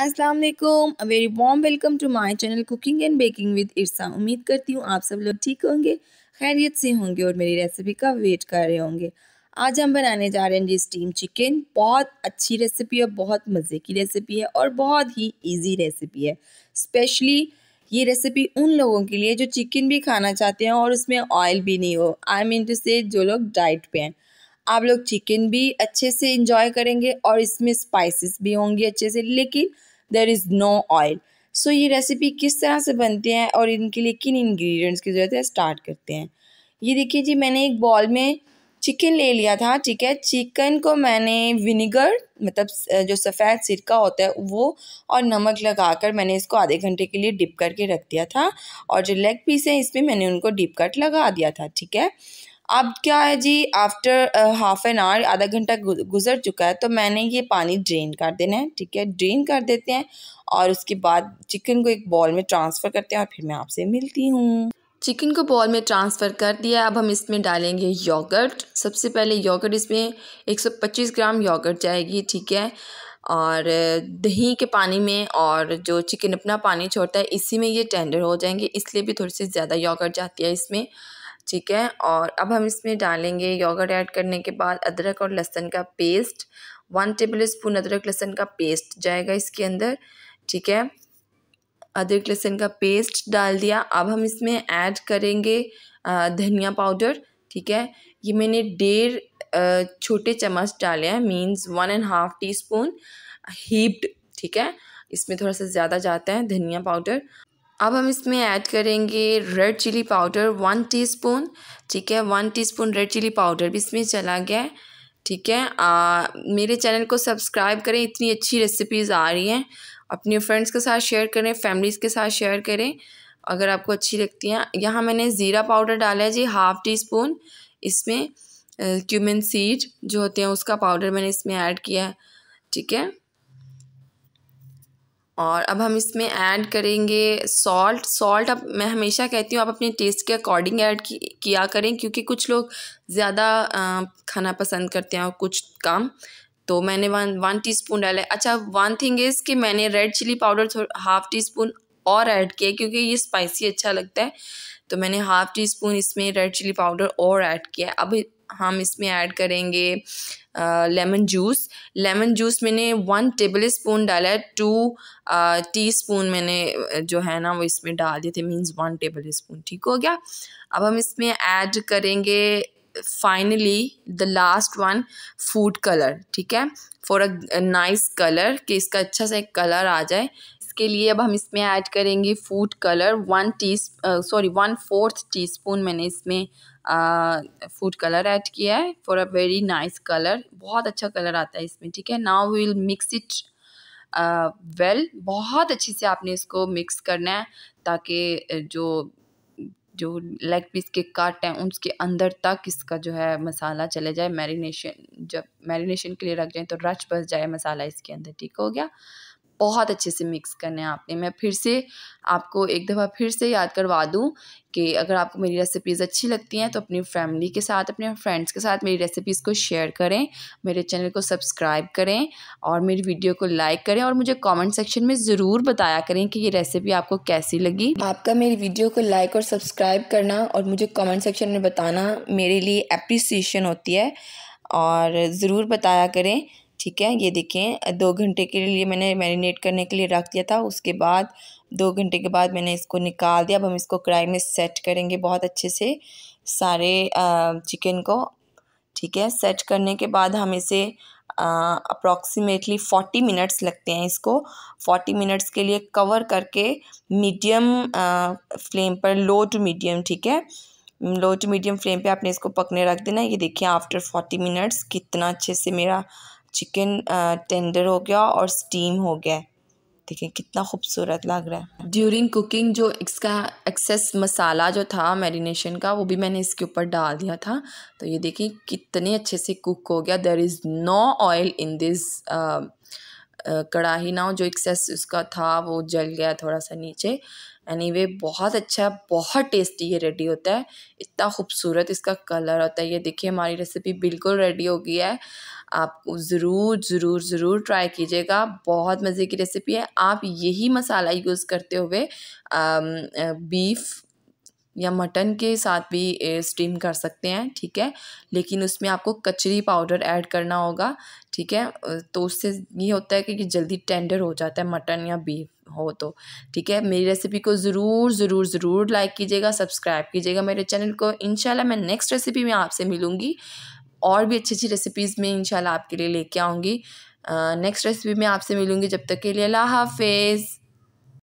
अस्सलाम वालेकुम a very warm welcome to my channel cooking and baking with Irsa उम्मीद करती हूँ आप सब लोग ठीक होंगे खैरियत से होंगे और मेरी रेसिपी का वेट कर रहे होंगे आज हम बनाने जा रहे हैं जी स्टीम चिकन बहुत अच्छी रेसिपी है बहुत मज़े की रेसिपी है और बहुत ही ईजी रेसिपी है स्पेशली ये रेसिपी उन लोगों के लिए जो चिकन भी खाना चाहते हैं और उसमें ऑयल भी नहीं हो आई मीन टू से जो लोग डाइट पे हैं आप लोग चिकन भी अच्छे से इंजॉय करेंगे और इसमें स्पाइसेस भी होंगी अच्छे से लेकिन there is no oil so ये रेसिपी किस तरह से बनती है और इनके लिए किन इंग्रेडिएंट्स की ज़रूरत है स्टार्ट करते हैं ये देखिए जी मैंने एक बॉल में चिकन ले लिया था ठीक है चिकन को मैंने विनेगर मतलब जो सफ़ेद सिरका होता है वो और नमक लगाकर मैंने इसको आधे घंटे के लिए डिप करके रख दिया था और जो लेग पीस है इसमें मैंने उनको डिप कट लगा दिया था ठीक है अब क्या है जी आफ्टर हाफ एन आवर आधा घंटा गुजर चुका है तो मैंने ये पानी ड्रेन कर देना है ठीक है ड्रेन कर देते हैं और उसके बाद चिकन को एक बॉल में ट्रांसफ़र करते हैं और फिर मैं आपसे मिलती हूँ चिकन को बॉल में ट्रांसफ़र कर दिया अब हम इसमें डालेंगे योगर्ट सबसे पहले योगर्ट इसमें 125 ग्राम योगर्ट जाएगी ठीक है और uh, दही के पानी में और जो चिकन अपना पानी छोड़ता है इसी में ये टेंडर हो जाएंगे इसलिए भी थोड़ी सी ज़्यादा योगर्ट जाती है इसमें ठीक है और अब हम इसमें डालेंगे योगर्ट ऐड करने के बाद अदरक और लहसन का पेस्ट वन टेबल स्पून अदरक लहसन का पेस्ट जाएगा इसके अंदर ठीक है अदरक लहसुन का पेस्ट डाल दिया अब हम इसमें ऐड करेंगे धनिया पाउडर ठीक है ये मैंने डेढ़ छोटे चम्मच डाले हैं means one and half teaspoon heaped ठीक है इसमें थोड़ा सा ज़्यादा जाता है धनिया पाउडर अब हम इसमें ऐड करेंगे red chilli powder one teaspoon ठीक है one teaspoon red chilli powder भी इसमें चला गया है ठीक है आ, मेरे चैनल को सब्सक्राइब करें इतनी अच्छी रेसिपीज़ आ रही हैं अपने फ्रेंड्स के साथ शेयर करें फैमिलीज़ के साथ शेयर करें अगर आपको अच्छी लगती हैं यहाँ मैंने ज़ीरा पाउडर डाला है जी हाफ़ टी स्पून इसमें क्यूमिन सीड जो होते हैं उसका पाउडर मैंने इसमें ऐड किया है ठीक है और अब हम इसमें ऐड करेंगे सॉल्ट सॉल्ट अब मैं हमेशा कहती हूँ आप अपने टेस्ट के अकॉर्डिंग ऐड किया करें क्योंकि कुछ लोग ज़्यादा खाना पसंद करते हैं और कुछ कम तो मैंने वन वन स्पून डाला है अच्छा वन थिंग इज़ कि मैंने red chilli powder half teaspoon और ऐड किया क्योंकि ये स्पाइसी अच्छा लगता है तो मैंने हाफ़ टी स्पून इसमें रेड चिली पाउडर और ऐड किया अब हम इसमें ऐड करेंगे लेमन जूस लेमन जूस मैंने वन टेबल स्पून डाला है टू टी स्पून मैंने जो है ना वो इसमें डाल दिए थे मीन्स वन टेबल स्पून ठीक हो गया अब हम इसमें ऐड करेंगे finally the last one food colour ठीक है फॉर अ नाइस कलर कि इसका अच्छा सा एक कलर आ जाए इसके लिए अब हम इसमें ऐड करेंगे food colour one tea sorry one fourth teaspoon मैंने इसमें फूड कलर ऐड किया है for a very nice colour बहुत अच्छा कलर आता है इसमें ठीक है now will mix it well बहुत अच्छे से आपने इसको मिक्स करना है ताकि uh, जो जो लेग पीस के कट हैं उसके अंदर तक इसका जो है मसाला चले जाए मैरिनेशन जब मैरिनेशन के लिए रख जाए तो रच बस जाए मसाला इसके अंदर ठीक हो गया बहुत अच्छे से मिक्स करना है आपने मैं फिर से आपको एक दफ़ा फिर से याद करवा दूँ कि अगर आपको मेरी रेसिपीज़ अच्छी लगती हैं तो अपनी फैमिली के साथ अपने फ्रेंड्स के साथ मेरी रेसिपीज़ को शेयर करें मेरे चैनल को सब्सक्राइब करें और मेरी वीडियो को लाइक करें और मुझे कमेंट सेक्शन में ज़रूर बताया करें कि ये रेसिपी आपको कैसी लगी आपका मेरी वीडियो को लाइक और सब्सक्राइब करना और मुझे कॉमेंट सेक्शन में बताना मेरे लिए अप्रिसिएशन होती है और ज़रूर बताया करें ठीक है ये देखें दो घंटे के लिए मैंने मैरिनेट करने के लिए रख दिया था उसके बाद दो घंटे के बाद मैंने इसको निकाल दिया अब हम इसको कढ़ाई में सेट करेंगे बहुत अच्छे से सारे चिकन को ठीक है सेट करने के बाद हम इसे अप्रॉक्सीमेटली फोर्टी मिनट्स लगते हैं इसको फोर्टी मिनट्स के लिए कवर करके मीडियम फ्लेम पर लो टू मीडियम ठीक है लो टू मीडियम फ्लेम पे आपने इसको पकने रख देना ये देखिए आफ्टर फोर्टी मिनट्स कितना अच्छे से मेरा चिकन टेंडर हो गया और स्टीम हो गया देखें कितना खूबसूरत लग रहा है ड्यूरिंग कुकिंग जो इसका एक्सेस मसाला जो था मैरिनेशन का वो भी मैंने इसके ऊपर डाल दिया था तो ये देखें कितने अच्छे से कुक हो गया there is no oil in this kadhai ना जो एक्सेस उसका था वो जल गया थोड़ा सा नीचे एनी वे बहुत अच्छा बहुत टेस्टी ये रेडी होता है इतना खूबसूरत इसका कलर होता है ये देखिए हमारी रेसिपी बिल्कुल रेडी हो गई है आप ज़रूर ज़रूर ज़रूर ट्राई कीजिएगा बहुत मज़े की रेसिपी है आप यही मसाला यूज़ करते हुए बीफ um, uh, या मटन के साथ भी स्टीम uh, कर सकते हैं ठीक है लेकिन उसमें आपको कचरी पाउडर ऐड करना होगा ठीक है तो उससे ये होता है कि जल्दी टेंडर हो जाता है मटन या बीफ हो तो ठीक है मेरी रेसिपी को ज़रूर ज़रूर ज़रूर लाइक कीजिएगा सब्सक्राइब कीजिएगा मेरे चैनल को इन मैं नेक्स्ट रेसिपी में आपसे मिलूँगी और भी अच्छी अच्छी रेसिपीज़ में इन आपके लिए लेके आऊँगी नेक्स्ट रेसिपी में आपसे मिलूँगी जब तक के लिए अल्लाह हाफिज़